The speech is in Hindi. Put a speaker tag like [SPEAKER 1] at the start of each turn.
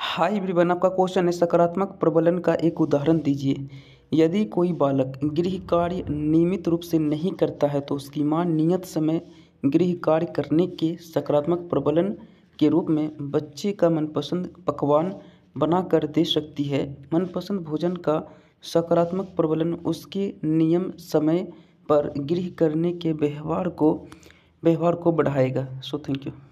[SPEAKER 1] हाय एवरीवन आपका क्वेश्चन है सकारात्मक प्रबलन का एक उदाहरण दीजिए यदि कोई बालक गृह कार्य नियमित रूप से नहीं करता है तो उसकी माँ नियत समय गृह कार्य करने के सकारात्मक प्रबलन के रूप में बच्चे का मनपसंद पकवान बनाकर दे सकती है मनपसंद भोजन का सकारात्मक प्रबलन उसके नियम समय पर गृह करने के व्यवहार को व्यवहार को बढ़ाएगा सो थैंक यू